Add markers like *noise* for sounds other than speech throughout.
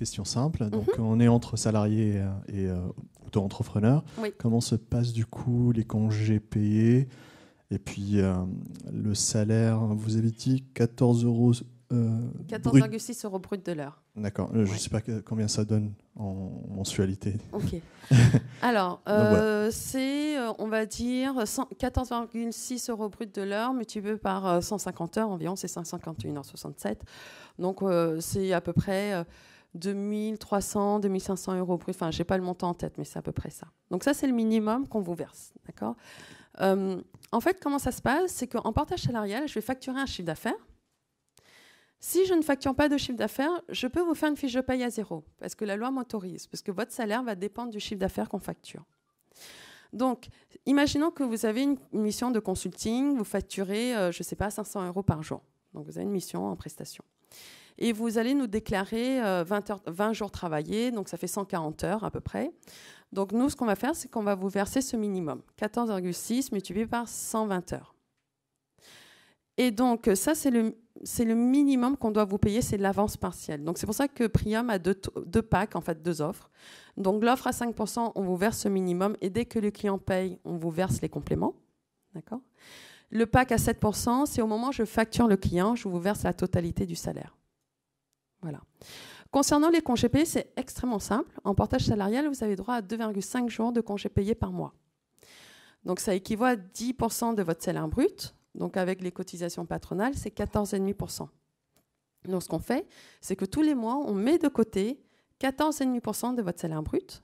question simple. Donc, mhm. on est entre salariés et euh, euh, auto-entrepreneurs. Comment se passent du coup les congés payés Et puis, euh, le salaire, vous avez dit 14 euros. 14,6 euros brut de l'heure. D'accord. Je ne sais pas combien ça donne en mensualité. Ok. *laughs* Alors, c'est, on va dire, 14,6 euros brut de l'heure multiplié par 150 heures environ, c'est 151,67 heures. 67. Donc, c'est à peu près 2300, 2500 euros brut. Enfin, j'ai pas le montant en tête, mais c'est à peu près ça. Donc ça, c'est le minimum qu'on vous verse, euh, En fait, comment ça se passe C'est qu'en portage salarial, je vais facturer un chiffre d'affaires. Si je ne facture pas de chiffre d'affaires, je peux vous faire une fiche de paye à zéro, parce que la loi m'autorise, parce que votre salaire va dépendre du chiffre d'affaires qu'on facture. Donc, imaginons que vous avez une mission de consulting, vous facturez, euh, je ne sais pas, 500 euros par jour. Donc, vous avez une mission en prestation et vous allez nous déclarer 20, euh, 20, jours travaillés, donc ça fait 140 heures à peu près. Donc nous, ce qu'on va faire, c'est qu'on va vous verser ce minimum, 14,6 multiplié par 120 heures. Et donc euh, ça, c'est le, le minimum qu'on doit vous payer, c'est l'avance partielle. Donc c'est pour ça que Priam a deux, deux packs, en fait deux offres. Donc l'offre à 5%, on vous verse ce minimum, et dès que le client paye, on vous verse les compléments. D'accord le pack à 7%, c'est au moment où je facture le client, je vous verse la totalité du salaire. Voilà. Concernant les congés payés, c'est extrêmement simple. En portage salarial, vous avez droit à 2,5 jours de congés payés par mois. Donc ça équivaut à 10% de votre salaire brut. Donc avec les cotisations patronales, c'est 14,5%. Donc ce qu'on fait, c'est que tous les mois, on met de côté 14,5% de votre salaire brut.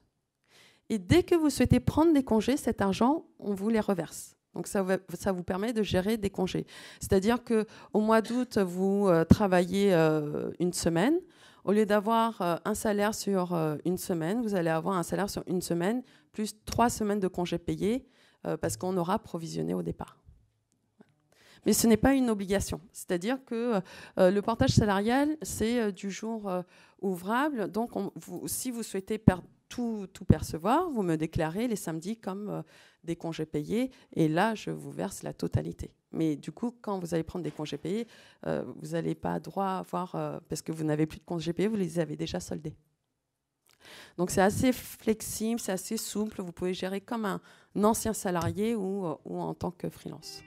Et dès que vous souhaitez prendre des congés, cet argent, on vous les reverse. Donc ça, ça, vous permet de gérer des congés. C'est-à-dire que au mois d'août, vous euh, travaillez euh, une semaine. Au lieu d'avoir euh, un salaire sur une semaine, vous allez avoir un salaire sur une semaine plus trois semaines de congés payés parce qu'on aura provisionné au départ. Mais ce n'est pas une obligation. C'est-à-dire que le portage salarial, c'est du jour ouvrable. Donc vous, si vous souhaitez perdre tout, percevoir, vous me déclarez les samedis comme euh, des congés payés, et là, je vous verse la totalité. Mais du coup, quand vous allez prendre des congés payés, euh, vous n'allez pas droit à voir euh, parce que vous n'avez plus de congés payés, vous les avez déjà soldés. Donc c'est assez flexible, c'est assez souple, vous pouvez gérer comme un ancien salarié ou en tant que freelance.